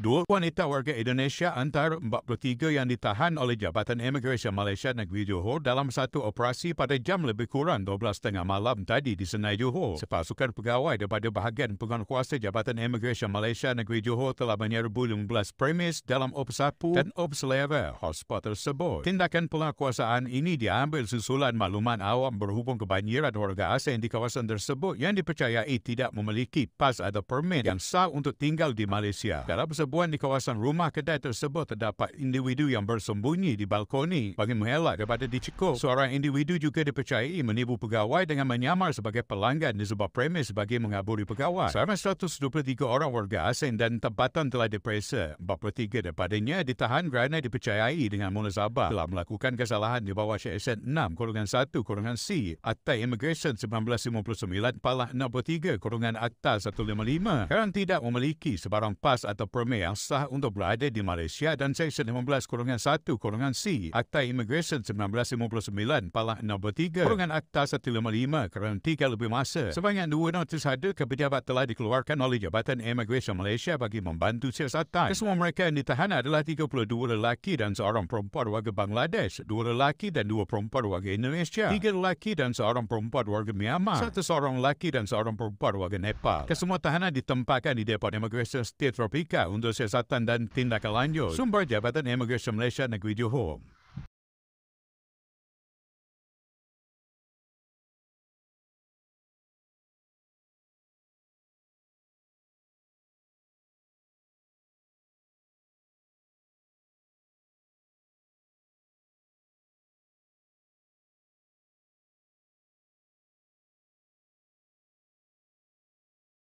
Dua wanita warga Indonesia antar 43 yang ditahan oleh Jabatan Immigration Malaysia Negeri Johor dalam satu operasi pada jam lebih kurang 12.30 malam tadi di Senai Johor. Sepasukan pegawai daripada bahagian kuasa Jabatan Immigration Malaysia Negeri Johor telah menyerbu 15 premis dalam Ops 1 dan Ops Lever hotspot tersebut. Tindakan penguasaan ini diambil susulan makluman awam berhubung kebanjiran warga asing di kawasan tersebut yang dipercayai tidak memiliki pas atau permit yang sah untuk tinggal di Malaysia. Dalam sebuah di kawasan rumah kedai tersebut terdapat individu yang bersembunyi di balkoni bagi mengelak daripada dicekuk. Seorang individu juga dipercayai menipu pegawai dengan menyamar sebagai pelanggan di sebuah premis bagi mengaburi pegawai. Selama 123 orang warga asing dan tempatan telah diperiksa. 43 daripadanya ditahan kerana dipercayai dengan Mona Zabar telah melakukan kesalahan di bawah CSN 6 kurungan 1 kurungan C Akta Immigration 1959 Palah 63 kurungan Akta 155 kerana tidak memiliki sebarang pas atau permis Mei yang sah untuk berada di Malaysia dan Seksyen 15-1-C Akta Immigration 1959 Palah 63. 3 Kurungan Akta 155 kerana tiga lebih masa. Sebanyak dua notis ada ke pejabat telah dikeluarkan oleh Jabatan Immigration Malaysia bagi membantu siasatan. Kesemua mereka yang ditahan adalah 32 lelaki dan seorang perempuan warga Bangladesh, dua lelaki dan dua perempuan warga Indonesia, tiga lelaki dan seorang perempuan warga Myanmar, satu seorang lelaki dan seorang perempuan warga Nepal. Kesemua tahanan ditempatkan di Depot Immigration State Tropica untuk kesihatan dan tindakan lanjut. Sumber Jabatan Imigresi Malaysia Negeri Johor.